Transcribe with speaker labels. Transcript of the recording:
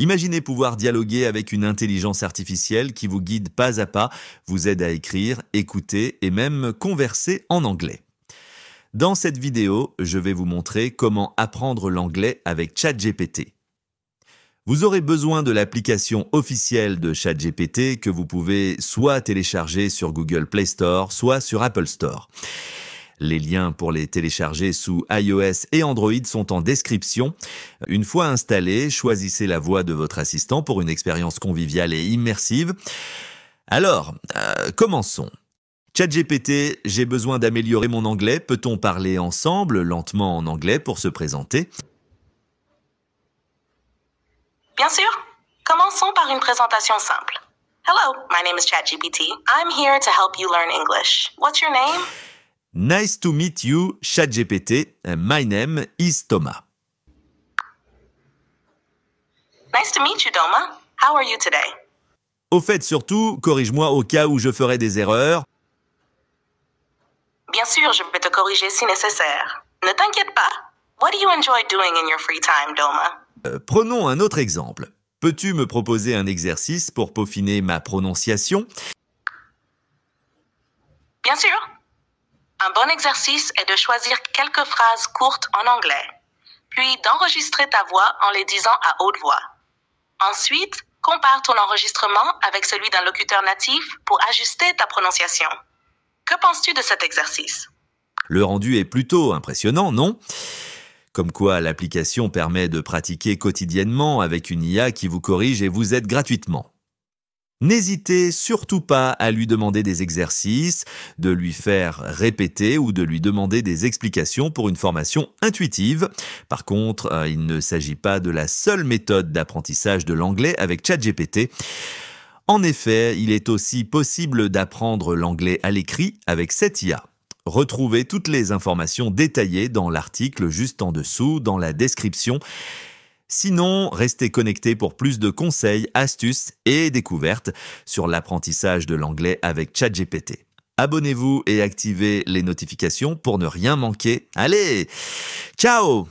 Speaker 1: Imaginez pouvoir dialoguer avec une intelligence artificielle qui vous guide pas à pas, vous aide à écrire, écouter et même converser en anglais. Dans cette vidéo, je vais vous montrer comment apprendre l'anglais avec ChatGPT. Vous aurez besoin de l'application officielle de ChatGPT que vous pouvez soit télécharger sur Google Play Store, soit sur Apple Store. Les liens pour les télécharger sous iOS et Android sont en description. Une fois installé, choisissez la voix de votre assistant pour une expérience conviviale et immersive. Alors, euh, commençons. ChatGPT, j'ai besoin d'améliorer mon anglais. Peut-on parler ensemble, lentement en anglais, pour se présenter
Speaker 2: Bien sûr. Commençons par une présentation simple. Hello, my name is ChatGPT. I'm here to help you learn English. What's your name
Speaker 1: Nice to meet you, ChatGPT. My name is Thomas.
Speaker 2: Nice to meet you, Doma. How are you today?
Speaker 1: Au fait, surtout, corrige-moi au cas où je ferais des erreurs.
Speaker 2: Bien sûr, je peux te corriger si nécessaire. Ne t'inquiète pas. What do you enjoy doing in your free time, Doma?
Speaker 1: Euh, prenons un autre exemple. Peux-tu me proposer un exercice pour peaufiner ma prononciation
Speaker 2: Bien sûr. Un bon exercice est de choisir quelques phrases courtes en anglais, puis d'enregistrer ta voix en les disant à haute voix. Ensuite, compare ton enregistrement avec celui d'un locuteur natif pour ajuster ta prononciation. Que penses-tu de cet exercice
Speaker 1: Le rendu est plutôt impressionnant, non comme quoi l'application permet de pratiquer quotidiennement avec une IA qui vous corrige et vous aide gratuitement. N'hésitez surtout pas à lui demander des exercices, de lui faire répéter ou de lui demander des explications pour une formation intuitive. Par contre, euh, il ne s'agit pas de la seule méthode d'apprentissage de l'anglais avec ChatGPT. En effet, il est aussi possible d'apprendre l'anglais à l'écrit avec cette IA. Retrouvez toutes les informations détaillées dans l'article juste en dessous, dans la description. Sinon, restez connectés pour plus de conseils, astuces et découvertes sur l'apprentissage de l'anglais avec ChatGPT. Abonnez-vous et activez les notifications pour ne rien manquer. Allez, ciao